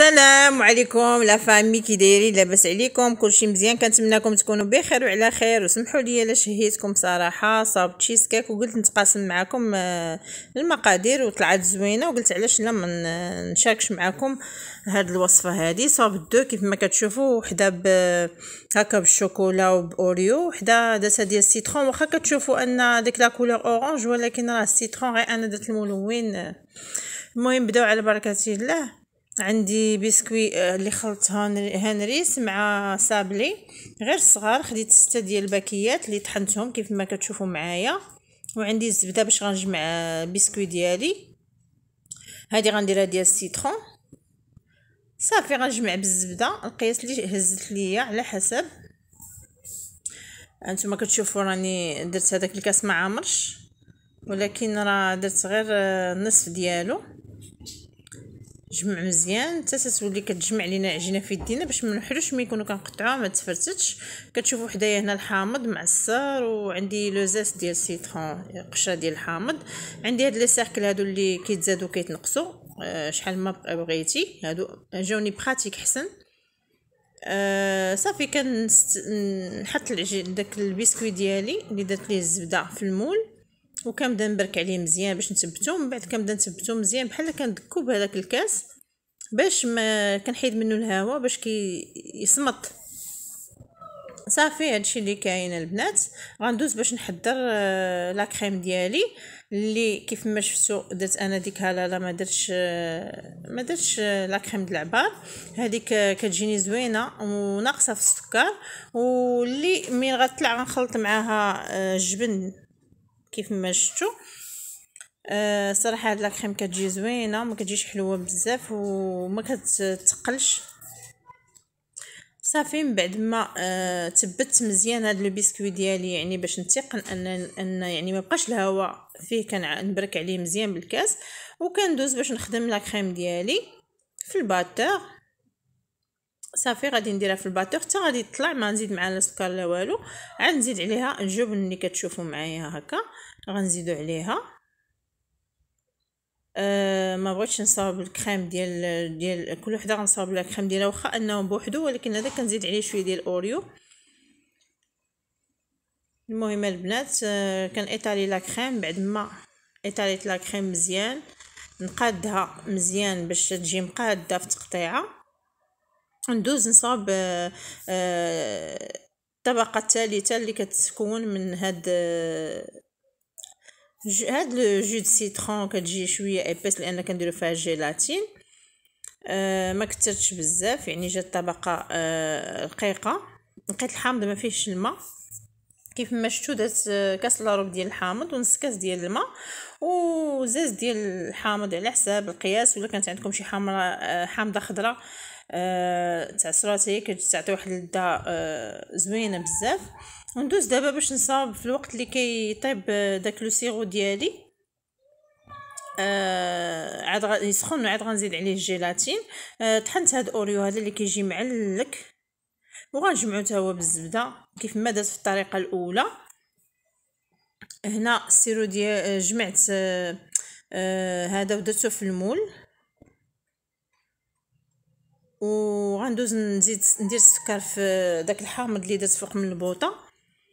السلام عليكم لا فامي كي دايرين لاباس عليكم كلشي مزيان كنتمناكم تكونوا بخير وعلى خير وسمحوا لي الا شهيتكم صراحه صاوبت تشيز كيك وقلت نتقاسم معكم آه، المقادير وطلعت زوينه وقلت علاش لا ما نشاركش معكم هاد الوصفه هادي صاوبت دو كيف ما كتشوفوا وحده ب هكا بالشوكولا وباوريو وحده داتها ديال السيترون واخا كتشوفوا ان ديك لا كولور اورانج ولكن راه السيترون غير انا درت الملون المهم بداو على بركه الله عندي بسكوي آه، اللي خلط هانريس مع سابلي غير صغار خديت ستة ديال الباكيات اللي طحنتهم كيف ما كتشوفوا معايا وعندي الزبده باش غنجمع آه، بسكوي ديالي هذه غنديرها ديال السيترون صافي غنجمع بالزبده القياس اللي هزت ليا على حسب انتما كتشوفوا راني درت هذاك الكاس ما عامرش ولكن راه درت غير آه، النصف ديالو جمع مزيان حتى تتولي كتجمع لينا عجينه في يدينا باش ما نحرش ملي يكونوا كنقطعوها ما تفرتتش كتشوفوا حدايا هنا الحامض معصر وعندي لو زاس ديال سيترون قشره ديال الحامض عندي هاد لي سيركل هادو اللي كيتزادوا كيتنقصوا أه شحال ما بغيتي هادو جاوني براتيك حسن أه صافي كنحط العجين داك البسكوي ديالي اللي درت ليه الزبده في المول وكنبدا نبرك عليه مزيان باش نثبتو من بعد كنبدا نثبتو مزيان بحال كندكو بهذاك الكاس باش ما كنحيد منه الهواء باش كي يصمت صافي هادشي اللي كاين البنات غندوز باش نحضر آه، لا كريم ديالي اللي كيف ما شفتوا درت انا ديك لا ما درتش آه، ما درتش آه، لا كريم د العبار هذيك كتجيني زوينه وناقصه في السكر واللي ملي غتطلع غنخلط معاها الجبن كيف ما شفتوا الصراحه صراحه هاد لاكريم كتجي زوينه ما كتجيش حلوه بزاف وما كتثقلش صافي من بعد ما أه تبت مزيان هاد لو بيسكوي ديالي يعني باش نتيقن ان ان يعني ما بقاش الهواء فيه كنبرك عليه مزيان بالكاس وكندوز باش نخدم لاكريم ديالي في الباتور صافي غادي نديرها في الباتور حتى غادي تطلع ما نزيد معها لا سكر لا والو عاد نزيد عليها الجبن اللي كتشوفوا معايا هكا غنزيدو عليها أه ما بغيتش نصاوب الكريم ديال ديال كل وحده غنصاوب لها الكريم ديالها واخا انه بوحدو ولكن هذا كنزيد عليه شويه ديال الاوريو المهم البنات أه كان ايطالي لا كريم بعد ما ايطاليت لا كريم مزيان نقادها مزيان باش تجي مقاده في تقطيعه ندوز نصاب الطبقه آه، آه، الثالثه اللي كتكون من هاد آه، هاد لو جو دو سيترون كتجي شويه ايبس لان كنديرو فيها جيلاتين ما كثرتش بزاف يعني جات طبقه رقيقه لقيت الحامض ما فيهش الماء كيف ما شفتوا درت كاس لاروب ديال الحامض ونص كاس ديال الماء وزاز ديال الحامض على حساب القياس ولا كانت عندكم شي حمراء حامضه خضراء آه، تاع تاع هي كتعطي واحد اللذه زوينه بزاف وندوز دابا باش نصاوب في الوقت اللي كيطيب آه، داك لو سيرو ديالي آه، عاد يسخن وعاد غنزيد عليه الجيلاتين طحنت هاد اوريو هذا اللي كيجي معلك وغنجمعو حتى هو بالزبده كيف ما دات في الطريقه الاولى هنا السيرو ديال جمعت هذا ودرتو في المول وغندوز نزيد ندير السكر في داك الحامض اللي درت فوق من البوطه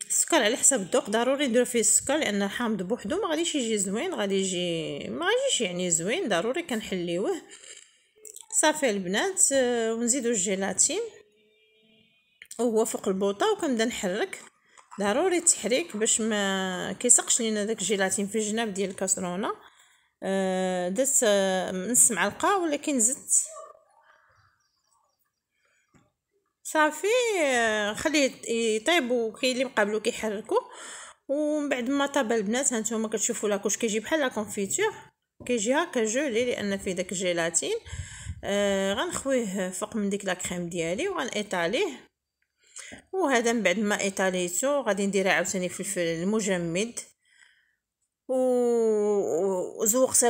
السكر على حسب الذوق ضروري نديرو فيه السكر لان الحامض بوحدو ما غاديش يجي زوين غادي يجي ما غاديش يعني زوين ضروري كنحليوه صافي البنات آه، ونزيدو الجيلاتين وهو فوق البوطه وكنبدا نحرك ضروري التحريك باش ما كيسقش لينا داك الجيلاتين في الجناب ديال الكاسرونه آه، درت آه، نص معلقه ولكن زدت صافي آه، خليت يطيب وكاين اللي مقابلو كيحركو ومن بعد ما طاب البنات هانتوما كتشوفوا لاكوش كيجي بحال لا كونفيتور كيجي هكا جولي لان فيه داك الجيلاتين آه غنخويه فوق من ديك لا كريم ديالي وغنيطاليه وهذا من بعد ما ايطاليتو غادي نديرها عاوتاني في المجمد وزوقتها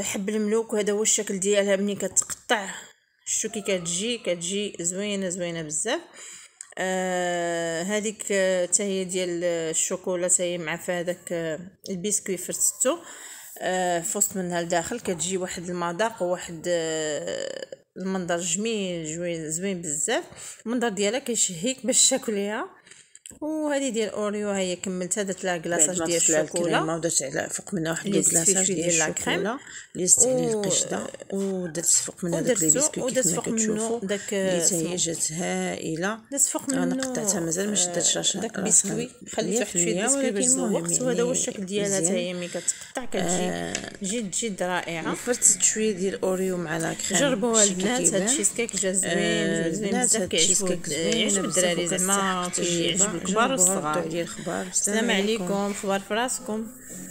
بحب الملوك وهذا هو الشكل ديالها ملي كتقطع الشوكي كتجي كتجي زوينه زوينه بزاف آه هذيك حتى آه، هي ديال الشوكولا حتى هي مع في هذاك آه، البسكوي فرستو آه فوسط منها لداخل كتجي واحد المذاق وواحد آه، المنظر جميل زوين زوين بزاف المنظر ديالها كيشهيك باش تاكليها وهذه ديال اوريو ها هي كملت درت لها كلاصاج ديال الشوكولا ما درت على فوق منها واحد الكلاصاج ديال الشوكولا اللي زدت عليه القشطه ودرت فوق منها داك لي ودرت فوق منو داك هي جات هائله درت فوق منو انا قطعتها مازال ما شدتش آه، داك البسكوي خليت واحد شويه بسكوي باش الوقت وهذا هو الشكل ديالها حتى هي ملي كتقطع كتجي جد آه، جد رائعه وفرت شويه ديال اوريو مع لا كريم جربوها البنات هاد الشيز كيك جا زوين آه، زوين بزاف كيعجبو الدراري زعما كيعجبو الكبار والصغار السلام عليكم خبار فراسكم